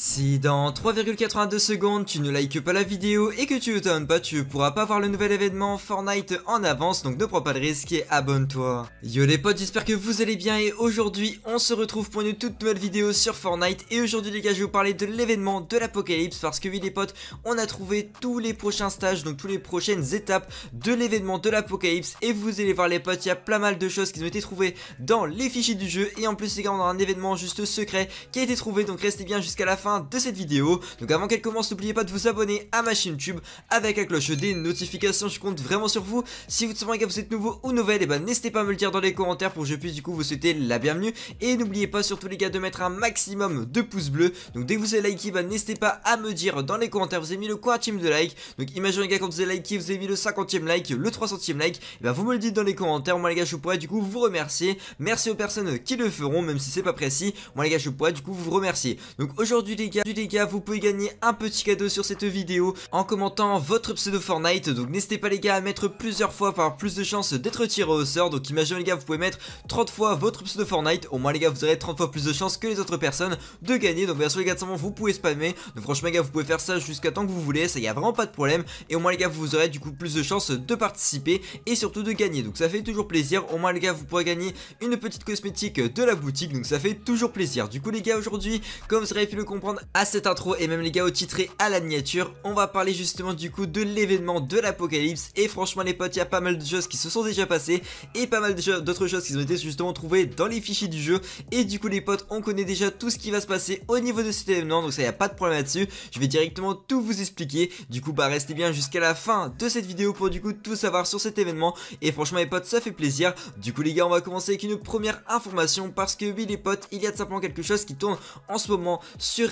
Si dans 3,82 secondes tu ne likes pas la vidéo et que tu ne t'abonnes pas, tu ne pourras pas voir le nouvel événement Fortnite en avance, donc ne prends pas de risque et abonne-toi. Yo les potes, j'espère que vous allez bien et aujourd'hui on se retrouve pour une toute nouvelle vidéo sur Fortnite et aujourd'hui les gars je vais vous parler de l'événement de l'apocalypse parce que oui les potes, on a trouvé tous les prochains stages, donc toutes les prochaines étapes de l'événement de l'apocalypse et vous allez voir les potes, il y a plein mal de choses qui ont été trouvées dans les fichiers du jeu et en plus les gars a un événement juste secret qui a été trouvé donc restez bien jusqu'à la fin de cette vidéo. Donc avant qu'elle commence, n'oubliez pas de vous abonner à ma chaîne YouTube avec la cloche des notifications. Je compte vraiment sur vous. Si vous êtes vous êtes nouveau ou nouvelle, et eh ben n'hésitez pas à me le dire dans les commentaires pour que je puisse du coup vous souhaiter la bienvenue. Et n'oubliez pas surtout les gars de mettre un maximum de pouces bleus. Donc dès que vous avez liké, ben n'hésitez pas à me dire dans les commentaires, vous avez mis le team de like. Donc imaginez les gars quand vous avez liké, vous avez mis le 50e like, le 300e like, et eh ben vous me le dites dans les commentaires. Moi les gars, je pourrais du coup vous remercier. Merci aux personnes qui le feront, même si c'est pas précis. Moi les gars, je pourrais du coup vous remercier. Donc aujourd'hui les gars, vous pouvez gagner un petit cadeau sur cette vidéo en commentant votre pseudo Fortnite. Donc n'hésitez pas les gars à mettre plusieurs fois pour avoir plus de chances d'être tiré au sort. Donc imaginez les gars, vous pouvez mettre 30 fois votre pseudo Fortnite. Au moins les gars, vous aurez 30 fois plus de chances que les autres personnes de gagner. Donc bien sûr les gars, moment vous pouvez spammer. Donc franchement les gars, vous pouvez faire ça jusqu'à tant que vous voulez. Ça y a vraiment pas de problème. Et au moins les gars, vous aurez du coup plus de chances de participer et surtout de gagner. Donc ça fait toujours plaisir. Au moins les gars, vous pourrez gagner une petite cosmétique de la boutique. Donc ça fait toujours plaisir. Du coup les gars, aujourd'hui, comme vous aurez pu le comprendre, à cette intro et même les gars au titré et à la miniature On va parler justement du coup de l'événement de l'apocalypse Et franchement les potes il y a pas mal de choses qui se sont déjà passées Et pas mal d'autres choses qui ont été justement trouvées dans les fichiers du jeu Et du coup les potes on connaît déjà tout ce qui va se passer au niveau de cet événement Donc ça y a pas de problème là-dessus Je vais directement tout vous expliquer Du coup bah restez bien jusqu'à la fin de cette vidéo pour du coup tout savoir sur cet événement Et franchement les potes ça fait plaisir Du coup les gars on va commencer avec une première information Parce que oui les potes il y a de simplement quelque chose qui tourne en ce moment sur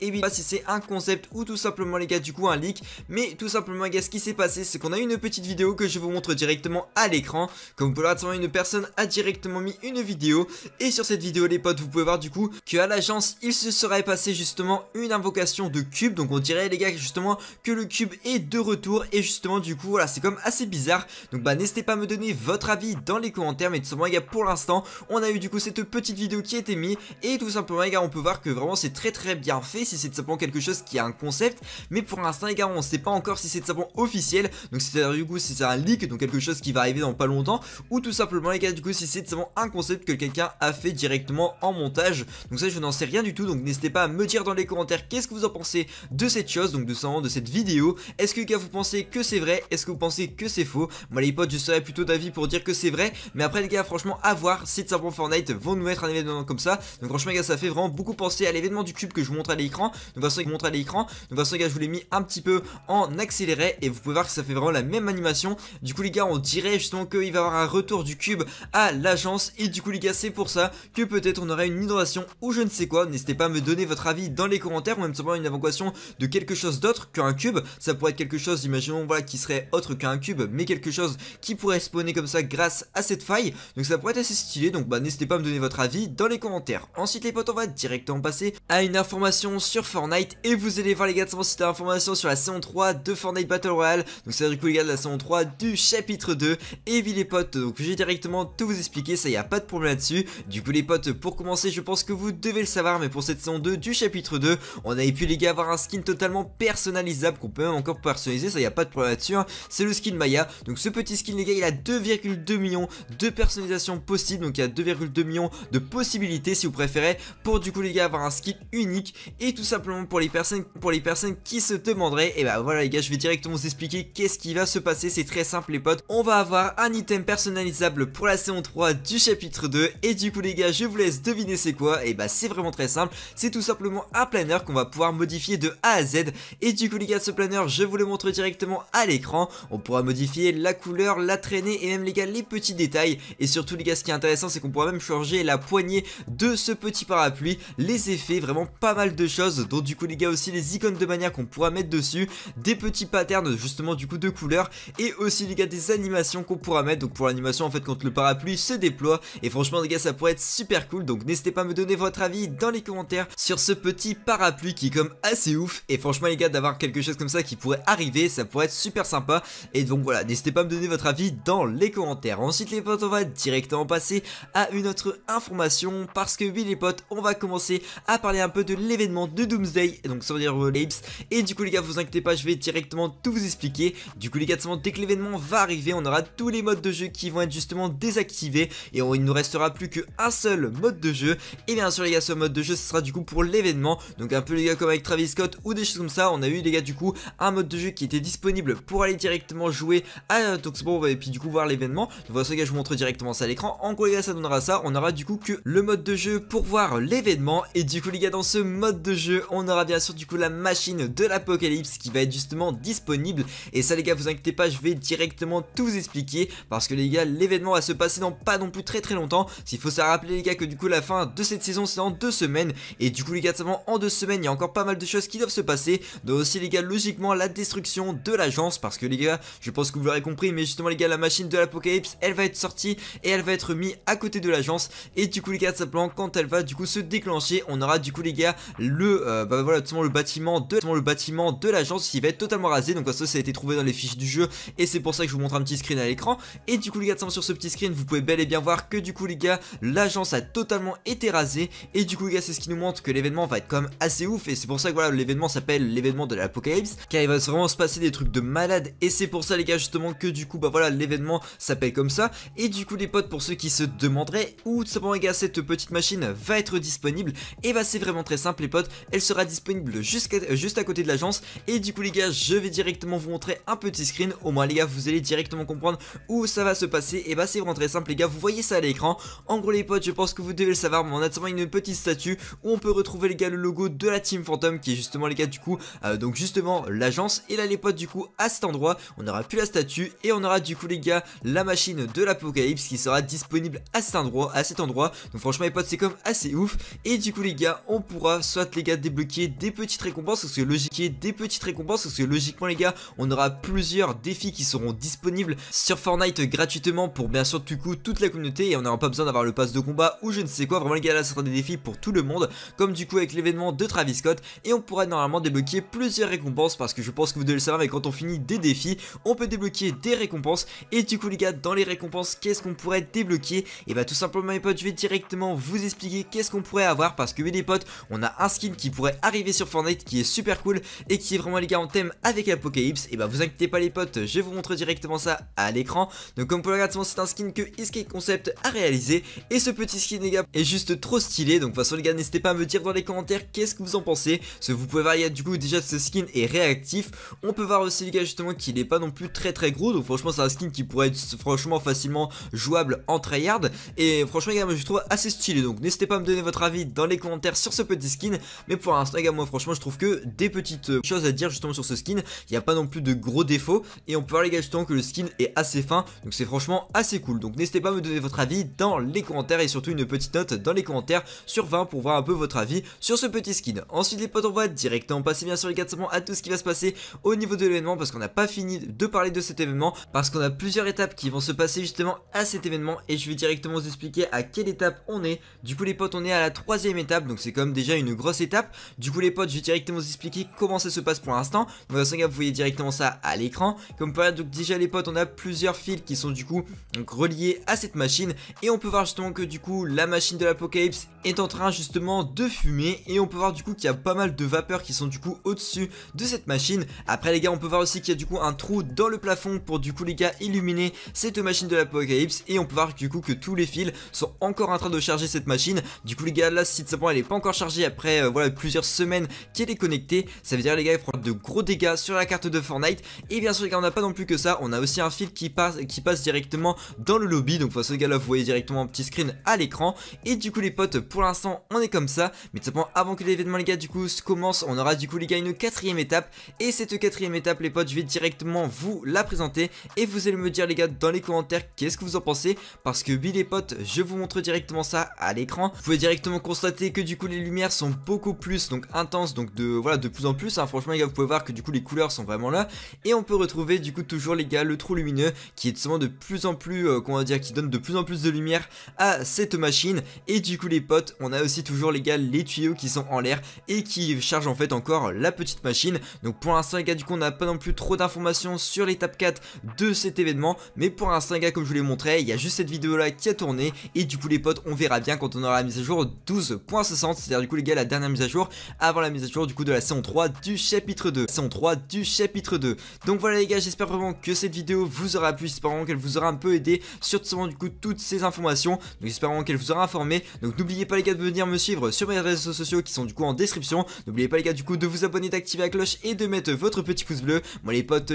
et oui, pas si c'est un concept ou tout simplement les gars du coup un leak, mais tout simplement les gars ce qui s'est passé c'est qu'on a eu une petite vidéo que je vous montre directement à l'écran. Comme vous pouvez le voir, une personne a directement mis une vidéo et sur cette vidéo les potes vous pouvez voir du coup Que qu'à l'agence il se serait passé justement une invocation de cube. Donc on dirait les gars justement que le cube est de retour et justement du coup voilà c'est comme assez bizarre. Donc bah n'hésitez pas à me donner votre avis dans les commentaires mais tout simplement les gars pour l'instant on a eu du coup cette petite vidéo qui a été mise et tout simplement les gars on peut voir que vraiment c'est très très bien fait, si c'est tout simplement quelque chose qui a un concept, mais pour l'instant les gars on sait pas encore si c'est tout simplement officiel, donc c'est-à-dire du coup si c'est un leak, donc quelque chose qui va arriver dans pas longtemps, ou tout simplement les gars du coup si c'est de simplement un concept que quelqu'un a fait directement en montage, donc ça je n'en sais rien du tout, donc n'hésitez pas à me dire dans les commentaires qu'est-ce que vous en pensez de cette chose, donc de, ça, de cette vidéo, est-ce que les gars vous pensez que c'est vrai, est-ce que vous pensez que c'est faux, moi les potes je serais plutôt d'avis pour dire que c'est vrai, mais après les gars franchement à voir si tout simplement Fortnite vont nous mettre un événement comme ça, donc franchement les gars ça fait vraiment beaucoup penser à l'événement du cube que je je vous montre à l'écran. De façon, vous montre à l'écran. De façon, les gars, je vous l'ai mis un petit peu en accéléré et vous pouvez voir que ça fait vraiment la même animation. Du coup, les gars, on dirait justement qu'il va y avoir un retour du cube à l'agence et du coup, les gars, c'est pour ça que peut-être on aurait une innovation ou je ne sais quoi. N'hésitez pas à me donner votre avis dans les commentaires ou même simplement une invocation de quelque chose d'autre qu'un cube. Ça pourrait être quelque chose, imaginons, voilà, qui serait autre qu'un cube, mais quelque chose qui pourrait spawner comme ça grâce à cette faille. Donc ça pourrait être assez stylé. Donc bah n'hésitez pas à me donner votre avis dans les commentaires. Ensuite les potes, on va directement passer à une information sur Fortnite et vous allez voir les gars de site information sur la saison 3 de Fortnite Battle Royale. Donc c'est du coup les gars de la saison 3 du chapitre 2 et Ville les potes donc j'ai directement tout vous expliquer ça y a pas de problème là-dessus. Du coup les potes pour commencer je pense que vous devez le savoir mais pour cette saison 2 du chapitre 2 on avait pu les gars avoir un skin totalement personnalisable qu'on peut même encore personnaliser ça y a pas de problème là-dessus. Hein. C'est le skin Maya donc ce petit skin les gars il a 2,2 millions de personnalisations possibles donc il y a 2,2 millions de possibilités si vous préférez pour du coup les gars avoir un skin unique et tout simplement pour les personnes, pour les personnes qui se demanderaient, et eh bah ben voilà les gars, je vais directement vous expliquer qu'est-ce qui va se passer, c'est très simple les potes, on va avoir un item personnalisable pour la saison 3 du chapitre 2 et du coup les gars, je vous laisse deviner c'est quoi, et eh bah ben, c'est vraiment très simple, c'est tout simplement un planeur qu'on va pouvoir modifier de A à Z et du coup les gars, ce planeur, je vous le montre directement à l'écran, on pourra modifier la couleur, la traînée et même les gars, les petits détails et surtout les gars, ce qui est intéressant, c'est qu'on pourra même changer la poignée de ce petit parapluie, les effets vraiment pas de choses, dont du coup les gars aussi les icônes de manière qu'on pourra mettre dessus, des petits patterns justement du coup de couleurs, et aussi les gars des animations qu'on pourra mettre, donc pour l'animation en fait quand le parapluie se déploie, et franchement les gars ça pourrait être super cool, donc n'hésitez pas à me donner votre avis dans les commentaires sur ce petit parapluie qui est comme assez ouf, et franchement les gars d'avoir quelque chose comme ça qui pourrait arriver, ça pourrait être super sympa, et donc voilà, n'hésitez pas à me donner votre avis dans les commentaires. Ensuite les potes on va directement passer à une autre information, parce que oui les potes on va commencer à parler un peu de l'événement de Doomsday, donc ça veut dire Apes. Et du coup les gars, vous inquiétez pas, je vais directement tout vous expliquer. Du coup les gars, dès que l'événement va arriver, on aura tous les modes de jeu qui vont être justement désactivés. Et on, il ne nous restera plus qu'un seul mode de jeu. Et bien sûr les gars, ce mode de jeu, ce sera du coup pour l'événement. Donc un peu les gars comme avec Travis Scott ou des choses comme ça, on a eu les gars du coup un mode de jeu qui était disponible pour aller directement jouer à Toxbow et puis du coup voir l'événement. Voilà ce que je vous montre directement ça à l'écran. En gros les gars, ça donnera ça. On aura du coup que le mode de jeu pour voir l'événement. Et du coup les gars, dans ce mode de jeu, on aura bien sûr du coup la machine de l'apocalypse qui va être justement disponible. Et ça les gars, vous inquiétez pas, je vais directement tout vous expliquer parce que les gars, l'événement va se passer dans pas non plus très très longtemps. S'il faut se rappeler les gars que du coup la fin de cette saison c'est en deux semaines et du coup les gars, simplement en deux semaines, il y a encore pas mal de choses qui doivent se passer. Donc aussi les gars, logiquement la destruction de l'agence parce que les gars, je pense que vous l'aurez compris, mais justement les gars, la machine de l'apocalypse, elle va être sortie et elle va être mise à côté de l'agence et du coup les gars, simplement quand elle va du coup se déclencher, on aura du coup les gars le, euh, bah, voilà, tout le bâtiment de, le bâtiment de l'agence qui va être totalement rasé. Donc ça, ça a été trouvé dans les fiches du jeu et c'est pour ça que je vous montre un petit screen à l'écran. Et du coup, les gars, sur ce petit screen, vous pouvez bel et bien voir que du coup, les gars, l'agence a totalement été rasée. Et du coup, les gars, c'est ce qui nous montre que l'événement va être quand même assez ouf. Et c'est pour ça que voilà, l'événement s'appelle l'événement de l'apocalypse car il va vraiment se passer des trucs de malade. Et c'est pour ça, les gars, justement, que du coup, bah voilà, l'événement s'appelle comme ça. Et du coup, les potes, pour ceux qui se demanderaient où tout simplement, les gars, cette petite machine va être disponible, et bah c'est vraiment très simple les potes, elle sera disponible euh, juste à côté de l'agence. Et du coup les gars, je vais directement vous montrer un petit screen. Au moins les gars, vous allez directement comprendre où ça va se passer. Et bah c'est vraiment très simple les gars, vous voyez ça à l'écran. En gros les potes, je pense que vous devez le savoir, mais on a une petite statue où on peut retrouver les gars le logo de la team Phantom qui est justement les gars du coup, euh, donc justement l'agence. Et là les potes du coup à cet endroit, on aura plus la statue et on aura du coup les gars la machine de l'apocalypse qui sera disponible à cet endroit. À cet endroit. Donc franchement les potes c'est comme assez ouf. Et du coup les gars, on pourra soit les gars débloquer des petites récompenses, parce que logiquement des petites récompenses, parce que logiquement les gars, on aura plusieurs défis qui seront disponibles sur Fortnite gratuitement pour bien sûr du coup toute la communauté et on n'aura pas besoin d'avoir le pass de combat ou je ne sais quoi, vraiment les gars là ça sera des défis pour tout le monde, comme du coup avec l'événement de Travis Scott et on pourra normalement débloquer plusieurs récompenses parce que je pense que vous devez le savoir mais quand on finit des défis, on peut débloquer des récompenses et du coup les gars dans les récompenses qu'est-ce qu'on pourrait débloquer Et bah tout simplement mes potes je vais directement vous expliquer qu'est-ce qu'on pourrait avoir parce que oui les potes on a un skin qui pourrait arriver sur Fortnite qui est super cool et qui est vraiment les gars en thème avec Apocalypse. Et bah vous inquiétez pas les potes, je vais vous montre directement ça à l'écran. Donc comme pour le c'est un skin que Escape Concept a réalisé et ce petit skin les gars est juste trop stylé. Donc de toute façon les gars, n'hésitez pas à me dire dans les commentaires qu'est-ce que vous en pensez. ce vous pouvez voir il y du coup déjà ce skin est réactif. On peut voir aussi les gars justement qu'il est pas non plus très très gros. Donc franchement c'est un skin qui pourrait être franchement facilement jouable en tryhard. Et franchement les gars, moi je trouve assez stylé. Donc n'hésitez pas à me donner votre avis dans les commentaires sur ce petit skin skin. Mais pour un à moi franchement, je trouve que des petites euh, choses à dire justement sur ce skin. Il n'y a pas non plus de gros défauts. Et on peut gars justement que le skin est assez fin. Donc c'est franchement assez cool. Donc n'hésitez pas à me donner votre avis dans les commentaires et surtout une petite note dans les commentaires sur 20 pour voir un peu votre avis sur ce petit skin. Ensuite, les potes, on va directement passer bien sûr les 400 à tout ce qui va se passer au niveau de l'événement parce qu'on n'a pas fini de parler de cet événement parce qu'on a plusieurs étapes qui vont se passer justement à cet événement et je vais directement vous expliquer à quelle étape on est. Du coup, les potes, on est à la troisième étape donc c'est comme déjà une grosse étape. Du coup les potes, je vais directement vous expliquer comment ça se passe pour l'instant. vous voyez directement ça à l'écran. Comme par donc déjà les potes, on a plusieurs fils qui sont du coup donc, reliés à cette machine. Et on peut voir justement que du coup la machine de l'apocalypse est en train justement de fumer. Et on peut voir du coup qu'il y a pas mal de vapeurs qui sont du coup au-dessus de cette machine. Après les gars, on peut voir aussi qu'il y a du coup un trou dans le plafond pour du coup les gars illuminer cette machine de l'apocalypse. Et on peut voir du coup que tous les fils sont encore en train de charger cette machine. Du coup les gars, là si de point elle est pas encore chargée, après euh, voilà plusieurs semaines qu'elle est connecté Ça veut dire les gars, il prendre de gros dégâts sur la carte de Fortnite. Et bien sûr les gars, on n'a pas non plus que ça. On a aussi un fil qui passe, qui passe directement dans le lobby. Donc face enfin, ce gars là, vous voyez directement un petit screen à l'écran. Et du coup les potes, pour l'instant, on est comme ça. Mais tout simplement, avant que l'événement les gars du coup commence, on aura du coup les gars une quatrième étape. Et cette quatrième étape les potes, je vais directement vous la présenter. Et vous allez me dire les gars dans les commentaires qu'est-ce que vous en pensez. Parce que oui les potes, je vous montre directement ça à l'écran. Vous pouvez directement constater que du coup les lumières sont beaucoup plus donc intense donc de voilà de plus en plus. Hein. franchement les gars, vous pouvez voir que du coup les couleurs sont vraiment là. Et on peut retrouver du coup toujours les gars le trou lumineux qui est souvent de plus en plus, qu'on euh, va dire, qui donne de plus en plus de lumière à cette machine. Et du coup les potes, on a aussi toujours les gars les tuyaux qui sont en l'air et qui chargent en fait encore la petite machine. Donc pour l'instant les gars, du coup on n'a pas non plus trop d'informations sur l'étape 4 de cet événement. Mais pour l'instant les gars, comme je vous l'ai montré, il y a juste cette vidéo là qui a tourné. Et du coup les potes, on verra bien quand on aura la mise à jour 12.60. C'est-à-dire du coup les gars la dernière mise à jour avant la mise à jour du coup de la saison 3 du chapitre 2. Saison 3 du chapitre 2. Donc voilà les gars, j'espère vraiment que cette vidéo vous aura plu, j'espère vraiment qu'elle vous aura un peu aidé sur du coup toutes ces informations. Donc j'espère vraiment qu'elle vous aura informé. Donc n'oubliez pas les gars de venir me suivre sur mes réseaux sociaux qui sont du coup en description. N'oubliez pas les gars du coup de vous abonner, d'activer la cloche et de mettre votre petit pouce bleu. Moi les potes